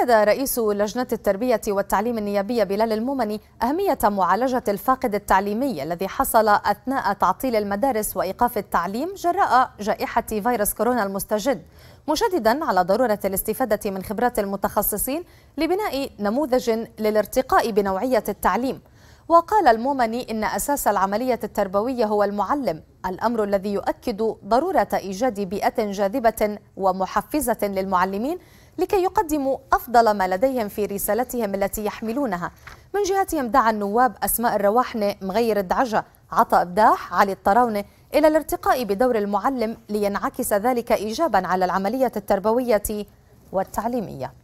أكد رئيس لجنة التربية والتعليم النيابية بلال المومني أهمية معالجة الفاقد التعليمي الذي حصل أثناء تعطيل المدارس وإيقاف التعليم جراء جائحة فيروس كورونا المستجد مشددا على ضرورة الاستفادة من خبرات المتخصصين لبناء نموذج للارتقاء بنوعية التعليم وقال المومني إن أساس العملية التربوية هو المعلم الأمر الذي يؤكد ضرورة إيجاد بيئة جاذبة ومحفزة للمعلمين لكي يقدموا أفضل ما لديهم في رسالتهم التي يحملونها من جهتهم دعا النواب أسماء الرواحنة مغير الدعجة عطاء بداح علي الطراونة إلى الارتقاء بدور المعلم لينعكس ذلك إيجابا على العملية التربوية والتعليمية